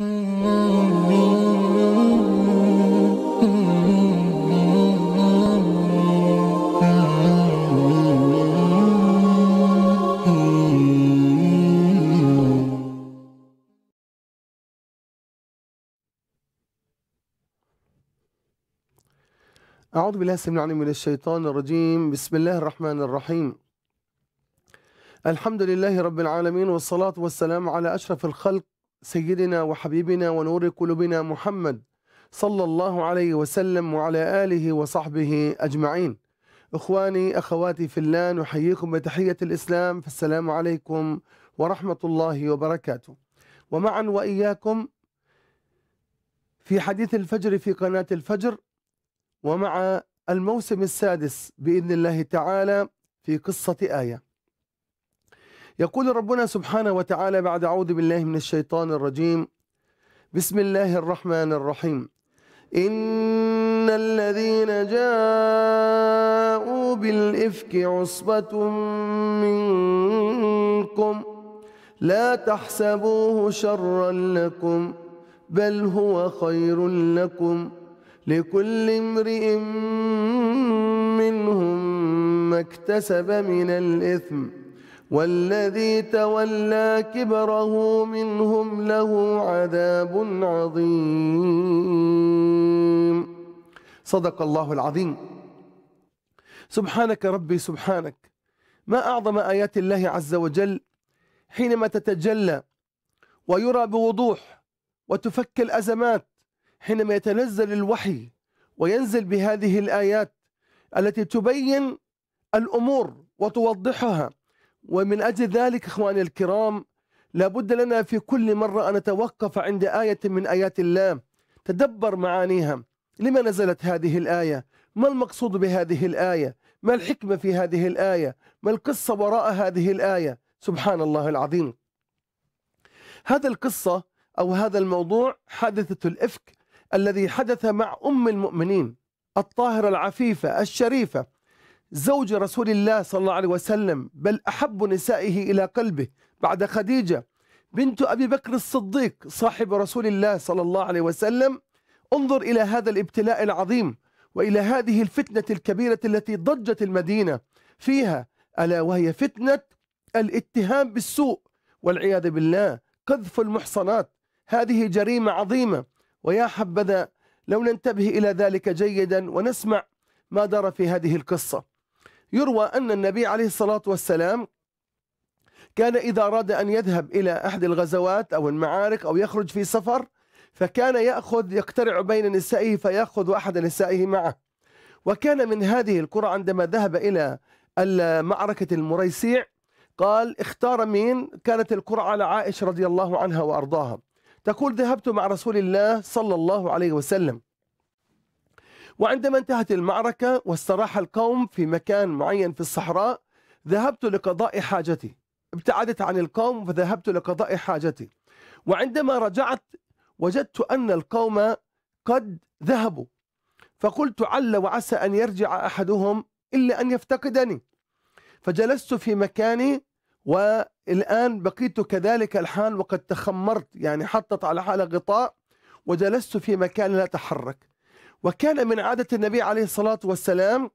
أعوذ بالله السميع العليم من الشيطان الرجيم بسم الله الرحمن الرحيم الحمد لله رب العالمين والصلاة والسلام على أشرف الخلق سيدنا وحبيبنا ونور قلوبنا محمد صلى الله عليه وسلم وعلى آله وصحبه أجمعين إخواني أخواتي في الله نحييكم بتحية الإسلام فالسلام عليكم ورحمة الله وبركاته ومعا وإياكم في حديث الفجر في قناة الفجر ومع الموسم السادس بإذن الله تعالى في قصة آية يقول ربنا سبحانه وتعالى بعد أعوذ بالله من الشيطان الرجيم بسم الله الرحمن الرحيم إن الذين جاءوا بالإفك عصبة منكم لا تحسبوه شرا لكم بل هو خير لكم لكل امرئ منهم ما اكتسب من الإثم والذي تولى كبره منهم له عذاب عظيم صدق الله العظيم سبحانك ربي سبحانك ما أعظم آيات الله عز وجل حينما تتجلى ويرى بوضوح وتفك الأزمات حينما يتنزل الوحي وينزل بهذه الآيات التي تبين الأمور وتوضحها ومن أجل ذلك إخواني الكرام لابد لنا في كل مرة أن نتوقف عند آية من آيات الله تدبر معانيها لما نزلت هذه الآية ما المقصود بهذه الآية ما الحكمة في هذه الآية ما القصة وراء هذه الآية سبحان الله العظيم هذا القصة أو هذا الموضوع حادثة الإفك الذي حدث مع أم المؤمنين الطاهرة العفيفة الشريفة زوج رسول الله صلى الله عليه وسلم بل أحب نسائه إلى قلبه بعد خديجة بنت أبي بكر الصديق صاحب رسول الله صلى الله عليه وسلم انظر إلى هذا الابتلاء العظيم وإلى هذه الفتنة الكبيرة التي ضجت المدينة فيها ألا وهي فتنة الاتهام بالسوء والعياذ بالله قذف المحصنات هذه جريمة عظيمة ويا حبذا لو ننتبه إلى ذلك جيدا ونسمع ما دار في هذه القصة يروى أن النبي عليه الصلاة والسلام كان إذا أراد أن يذهب إلى أحد الغزوات أو المعارك أو يخرج في سفر فكان يأخذ يقترع بين نسائه فيأخذ أحد نسائه معه وكان من هذه القرى عندما ذهب إلى معركة المريسيع قال اختار مين كانت القرى على عائشة رضي الله عنها وأرضاها تقول ذهبت مع رسول الله صلى الله عليه وسلم وعندما انتهت المعركة واستراح القوم في مكان معين في الصحراء ذهبت لقضاء حاجتي ابتعدت عن القوم فذهبت لقضاء حاجتي وعندما رجعت وجدت أن القوم قد ذهبوا فقلت عل وعسى أن يرجع أحدهم إلا أن يفتقدني فجلست في مكاني والآن بقيت كذلك الحال وقد تخمرت يعني حطت على حال غطاء وجلست في مكان لا تحرك وكان من عادة النبي عليه الصلاة والسلام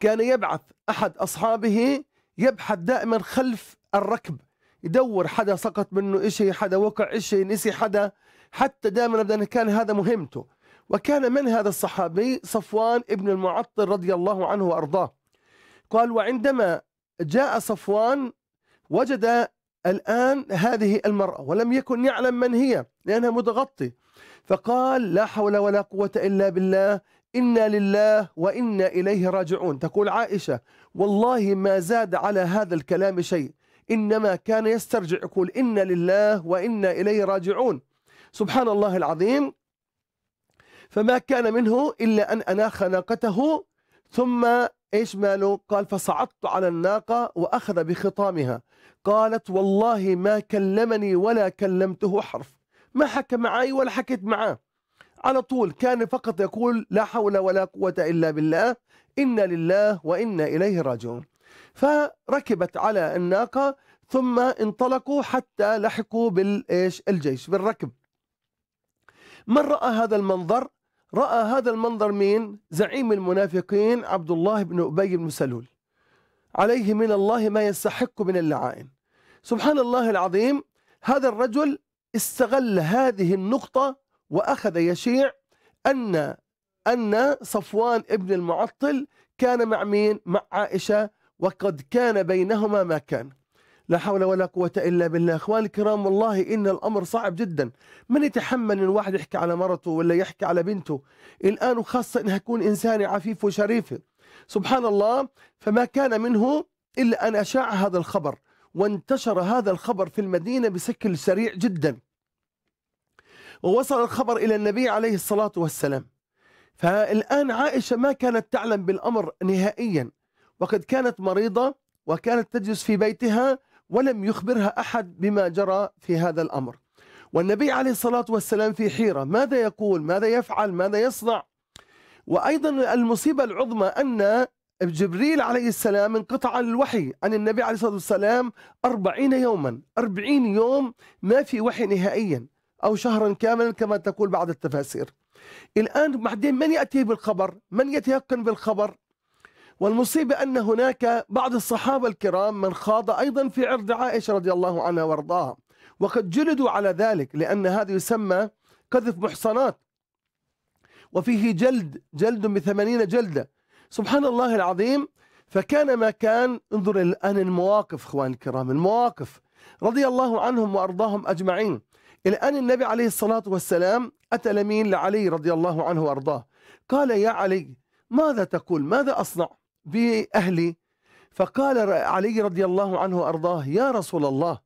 كان يبعث أحد أصحابه يبحث دائما خلف الركب يدور حدا سقط منه إشي حدا وقع إشي نسي حدا حتى دائما أبدا كان هذا مهمته وكان من هذا الصحابي صفوان ابن المعطل رضي الله عنه وأرضاه قال وعندما جاء صفوان وجد الآن هذه المرأة ولم يكن يعلم من هي لأنها متغطي فقال لا حول ولا قوة إلا بالله إنا لله وإنا إليه راجعون تقول عائشة والله ما زاد على هذا الكلام شيء إنما كان يسترجع يقول إنا لله وإنا إليه راجعون سبحان الله العظيم فما كان منه إلا أن أناخ ناقته ثم إيش ماله قال فصعدت على الناقة وأخذ بخطامها قالت والله ما كلمني ولا كلمته حرف ما حكى معي ولا حكيت معاه على طول كان فقط يقول لا حول ولا قوة إلا بالله إنا لله وإنا إليه راجعون فركبت على الناقة ثم انطلقوا حتى لحقوا بالإيش الجيش بالركب من رأى هذا المنظر رأى هذا المنظر مين؟ زعيم المنافقين عبد الله بن أبي بن سلول عليه من الله ما يستحق من اللعائن سبحان الله العظيم هذا الرجل استغل هذه النقطة وأخذ يشيع أن أن صفوان ابن المعطل كان مع مين؟ مع عائشة وقد كان بينهما ما كان لا حول ولا قوة إلا بالله أخواني الكرام والله إن الأمر صعب جدا من يتحمل أن الواحد يحكي على مرته ولا يحكي على بنته الآن وخاصة أنها تكون إنسانة عفيفة وشريفة سبحان الله فما كان منه إلا أن أشاع هذا الخبر وانتشر هذا الخبر في المدينة بشكل سريع جدا ووصل الخبر إلى النبي عليه الصلاة والسلام فالآن عائشة ما كانت تعلم بالأمر نهائيا وقد كانت مريضة وكانت تجلس في بيتها ولم يخبرها أحد بما جرى في هذا الأمر والنبي عليه الصلاة والسلام في حيرة ماذا يقول ماذا يفعل ماذا يصنع وأيضا المصيبة العظمى أن جبريل عليه السلام انقطع الوحي عن النبي عليه الصلاة والسلام أربعين يوما أربعين يوم ما في وحي نهائيا أو شهرا كاملا كما تقول بعض التفاسير الآن بعدين من يأتي بالخبر من يتيقن بالخبر والمصيبة أن هناك بعض الصحابة الكرام من خاض أيضا في عرض عائشة رضي الله عنها وارضاها وقد جلدوا على ذلك لأن هذا يسمى قذف محصنات وفيه جلد جلد بثمانين جلدة سبحان الله العظيم فكان ما كان انظر الآن المواقف اخواني الكرام المواقف رضي الله عنهم وأرضاهم أجمعين الآن النبي عليه الصلاة والسلام أتى لمين لعلي رضي الله عنه وأرضاه قال يا علي ماذا تقول ماذا أصنع بأهلي فقال علي رضي الله عنه أرضاه يا رسول الله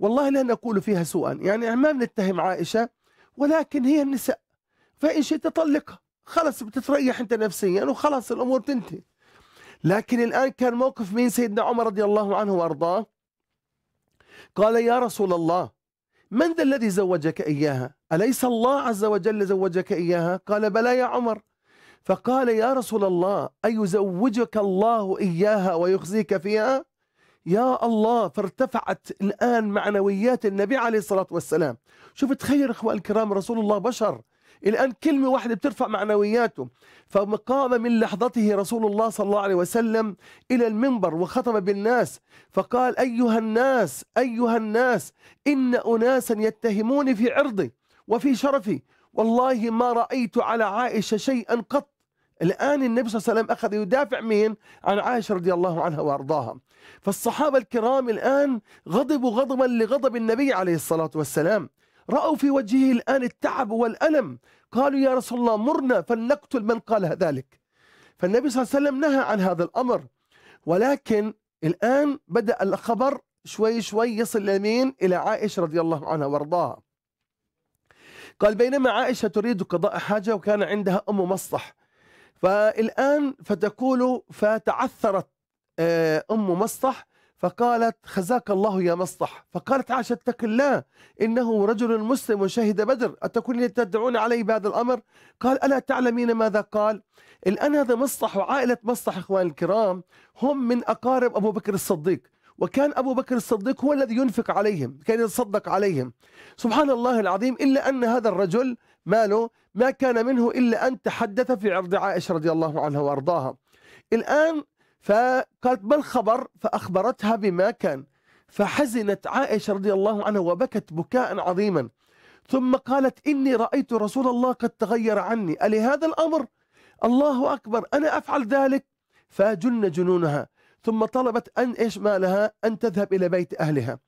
والله لا نقول فيها سوءا يعني ما بنتهم عائشة ولكن هي النساء فإن شئت طلقها خلص بتتريح أنت نفسيا وخلص الأمور تنتهي لكن الآن كان موقف مين سيدنا عمر رضي الله عنه وأرضاه قال يا رسول الله من ذا الذي زوجك إياها أليس الله عز وجل زوجك إياها قال بلى يا عمر فقال يا رسول الله أيزوجك الله إياها ويخزيك فيها يا الله فارتفعت الآن معنويات النبي عليه الصلاة والسلام شوف تخيل إخوة الكرام رسول الله بشر الآن كلمة واحدة بترفع معنوياته فقام من لحظته رسول الله صلى الله عليه وسلم إلى المنبر وخطب بالناس فقال أيها الناس أيها الناس إن أناسا يتهموني في عرضي وفي شرفي والله ما رأيت على عائشة شيئا قط الآن النبي صلى الله عليه وسلم أخذ يدافع مين عن عائشة رضي الله عنها وأرضاها فالصحابة الكرام الآن غضبوا غضبا لغضب النبي عليه الصلاة والسلام رأوا في وجهه الآن التعب والألم قالوا يا رسول الله مرنا فلنقتل من قال ذلك فالنبي صلى الله عليه وسلم نهى عن هذا الأمر ولكن الآن بدأ الخبر شوي شوي يصل لمين إلى عائشة رضي الله عنها وارضاها قال بينما عائشة تريد قضاء حاجة وكان عندها أم مصلح فالآن فتقول فتعثرت آه، أم مصطح فقالت خزاك الله يا مصطح فقالت عائشة اتق الله إنه رجل مسلم وشهد بدر أتكون تدعون علي بهذا الأمر قال ألا تعلمين ماذا قال الآن هذا مصطح وعائلة مصطح إخوان الكرام هم من أقارب أبو بكر الصديق وكان أبو بكر الصديق هو الذي ينفق عليهم كان يتصدق عليهم سبحان الله العظيم إلا أن هذا الرجل ماله ما كان منه إلا أن تحدث في عرض عائشة رضي الله عنها وأرضاها الآن فقالت ما الخبر فأخبرتها بما كان فحزنت عائشة رضي الله عنها وبكت بكاء عظيما ثم قالت إني رأيت رسول الله قد تغير عني ألهذا الأمر الله أكبر أنا أفعل ذلك فجن جنونها ثم طلبت أن إيش مالها أن تذهب إلى بيت أهلها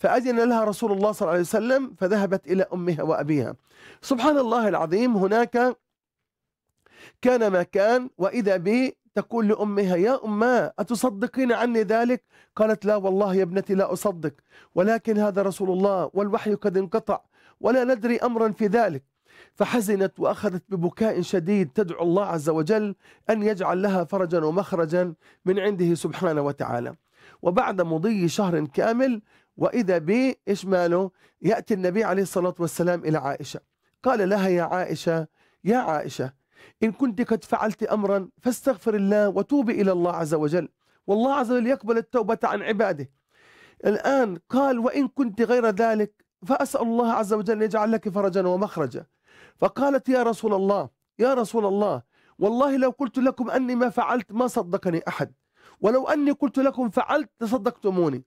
فأذن لها رسول الله صلى الله عليه وسلم فذهبت إلى أمها وأبيها سبحان الله العظيم هناك كان ما كان وإذا بي تقول لأمها يا أماه أتصدقين عني ذلك؟ قالت لا والله يا ابنتي لا أصدق ولكن هذا رسول الله والوحي قد انقطع ولا ندري أمرا في ذلك فحزنت وأخذت ببكاء شديد تدعو الله عز وجل أن يجعل لها فرجا ومخرجا من عنده سبحانه وتعالى وبعد مضي شهر كامل وإذا به إيش ماله يأتي النبي عليه الصلاة والسلام إلى عائشة قال لها يا عائشة يا عائشة إن كنت قد فعلت أمرا فاستغفر الله وتوبي إلى الله عز وجل والله عز وجل يقبل التوبة عن عباده الآن قال وإن كنت غير ذلك فأسأل الله عز وجل أن يجعل لك فرجا ومخرجا فقالت يا رسول الله يا رسول الله والله لو قلت لكم أني ما فعلت ما صدقني أحد ولو أني قلت لكم فعلت لصدقتموني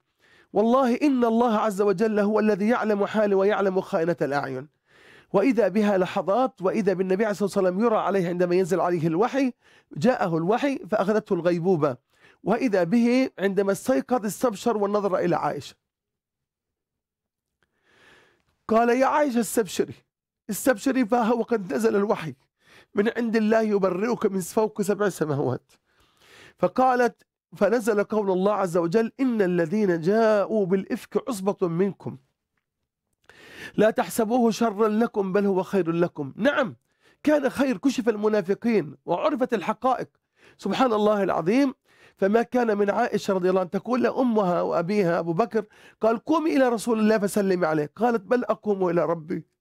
والله إن الله عز وجل هو الذي يعلم حالي ويعلم خائنة الأعين وإذا بها لحظات وإذا بالنبي عليه الصلاة والسلام يرى عليه عندما ينزل عليه الوحي جاءه الوحي فأخذته الغيبوبة وإذا به عندما استيقظ استبشر والنظر إلى عائشة قال يا عائشة استبشري استبشري فها وقد نزل الوحي من عند الله يبرئك من فوق سبع سماوات فقالت فنزل قول الله عز وجل إن الذين جاءوا بالإفك عصبة منكم لا تحسبوه شرا لكم بل هو خير لكم نعم كان خير كشف المنافقين وعرفت الحقائق سبحان الله العظيم فما كان من عائشة رضي الله عنها تقول لأمها وأبيها أبو بكر قال قومي إلى رسول الله فسلمي عليه قالت بل أقوم إلى ربي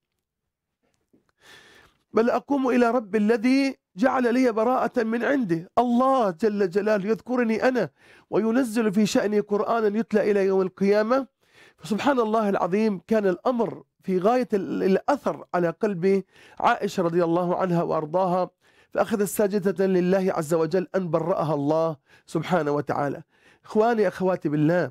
بل أقوم إلى رب الذي جعل لي براءة من عنده الله جل جلاله يذكرني أنا وينزل في شأني قرآنا يتلى إلى يوم القيامة فسبحان الله العظيم كان الأمر في غاية الأثر على قلب عائشة رضي الله عنها وأرضاها فأخذت ساجدة لله عز وجل أن برأها الله سبحانه وتعالى إخواني أخواتي بالله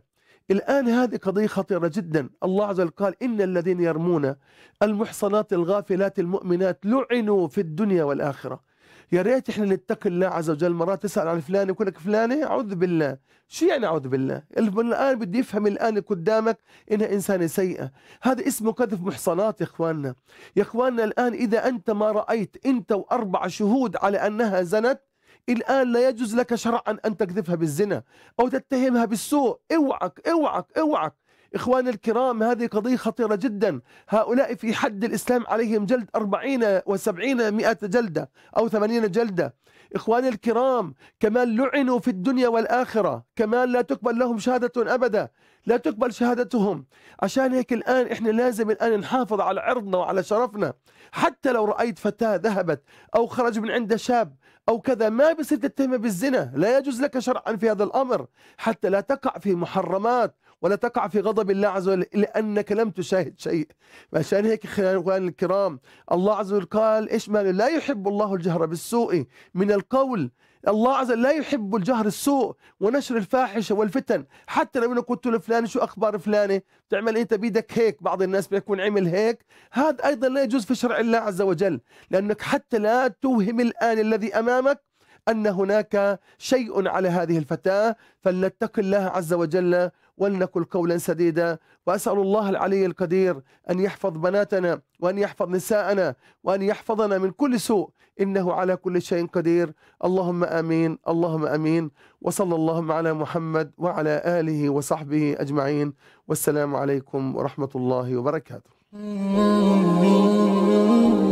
الآن هذه قضية خطيرة جدا الله عز وجل قال إن الذين يرمون المحصنات الغافلات المؤمنات لعنوا في الدنيا والآخرة يا ريت احنا نتقي الله عز وجل مرات تسال عن فلان يقول لك فلانه اعوذ بالله شو يعني اعوذ بالله الان بدي يفهم الان قدامك انها انسانه سيئه هذا اسمه قذف محصنات يا اخواننا يا اخواننا الان اذا انت ما رايت انت واربع شهود على انها زنت الآن لا يجوز لك شرعا أن تقذفها بالزنا أو تتهمها بالسوء اوعك اوعك اوعك إخواني الكرام هذه قضية خطيرة جدا هؤلاء في حد الإسلام عليهم جلد 40 و70 مئة جلدة أو 80 جلدة إخواني الكرام كمان لعنوا في الدنيا والآخرة كمان لا تقبل لهم شهادة أبدا لا تقبل شهادتهم عشان هيك الآن إحنا لازم الآن نحافظ على عرضنا وعلى شرفنا حتى لو رأيت فتاة ذهبت أو خرج من عند شاب أو كذا ما بصير تتهمه بالزنا لا يجوز لك شرعا في هذا الأمر حتى لا تقع في محرمات ولا تقع في غضب الله عز وجل لأنك لم تشاهد شيء عشان هيك إخواني الكرام الله عز وجل قال إيش ما لا يحب الله الجهر بالسوء من القول الله عز وجل لا يحب الجهر السوء ونشر الفاحشة والفتن حتى لو انك قلت لفلان شو أخبار فلانة بتعمل انت بيدك هيك بعض الناس بيكون عمل هيك هذا أيضا لا يجوز في شرع الله عز وجل لأنك حتى لا توهم الآن الذي أمامك أن هناك شيء على هذه الفتاة فلنتق الله عز وجل ولنقل قولا سديدا وأسأل الله العلي القدير أن يحفظ بناتنا وأن يحفظ نساءنا وأن يحفظنا من كل سوء إنه على كل شيء قدير اللهم آمين اللهم آمين وصلى اللهم على محمد وعلى آله وصحبه أجمعين والسلام عليكم ورحمة الله وبركاته